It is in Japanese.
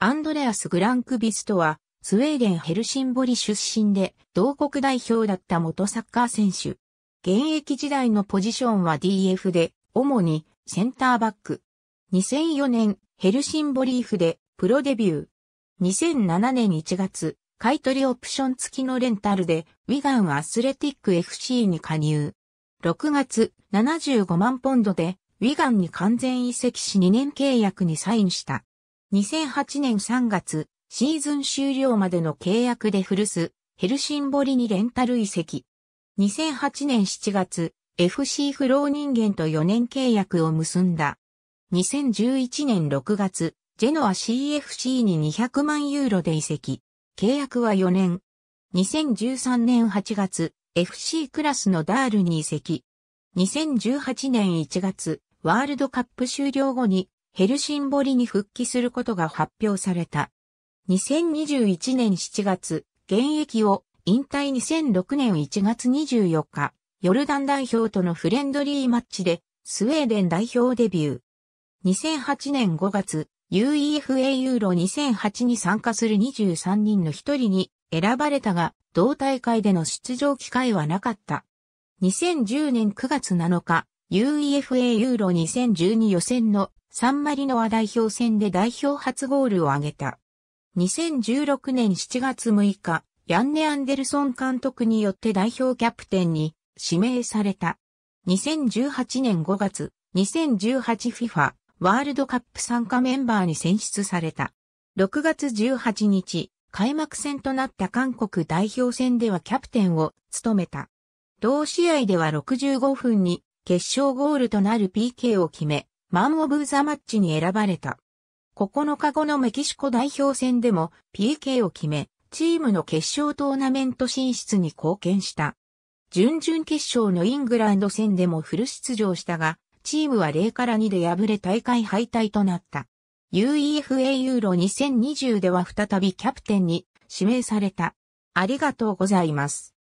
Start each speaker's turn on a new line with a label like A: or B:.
A: アンドレアス・グランクビストは、スウェーデン・ヘルシンボリ出身で、同国代表だった元サッカー選手。現役時代のポジションは DF で、主にセンターバック。2004年、ヘルシンボリーフでプロデビュー。2007年1月、買取オプション付きのレンタルで、ウィガンアスレティック FC に加入。6月、75万ポンドで、ウィガンに完全移籍し2年契約にサインした。2008年3月、シーズン終了までの契約で古巣、ヘルシンボリにレンタル移籍。2008年7月、FC フロー人間と4年契約を結んだ。2011年6月、ジェノア CFC に200万ユーロで移籍。契約は4年。2013年8月、FC クラスのダールに移籍。2018年1月、ワールドカップ終了後にヘルシンボリに復帰することが発表された。2021年7月、現役を引退2006年1月24日、ヨルダン代表とのフレンドリーマッチで、スウェーデン代表デビュー。2008年5月、UEFA ユーロ2008に参加する23人の一人に選ばれたが、同大会での出場機会はなかった。2010年9月7日、UEFA ユーロ2012予選のサンマリノア代表戦で代表初ゴールを挙げた。2016年7月6日、ヤンネ・アンデルソン監督によって代表キャプテンに指名された。2018年5月、2018FIFA ワールドカップ参加メンバーに選出された。6月18日、開幕戦となった韓国代表戦ではキャプテンを務めた。同試合では65分に決勝ゴールとなる PK を決め、マンオブザマッチに選ばれた。9日後のメキシコ代表戦でも PK を決め、チームの決勝トーナメント進出に貢献した。準々決勝のイングランド戦でもフル出場したが、チームは0から2で敗れ大会敗退となった。UEFA ユーロ2020では再びキャプテンに指名された。ありがとうございます。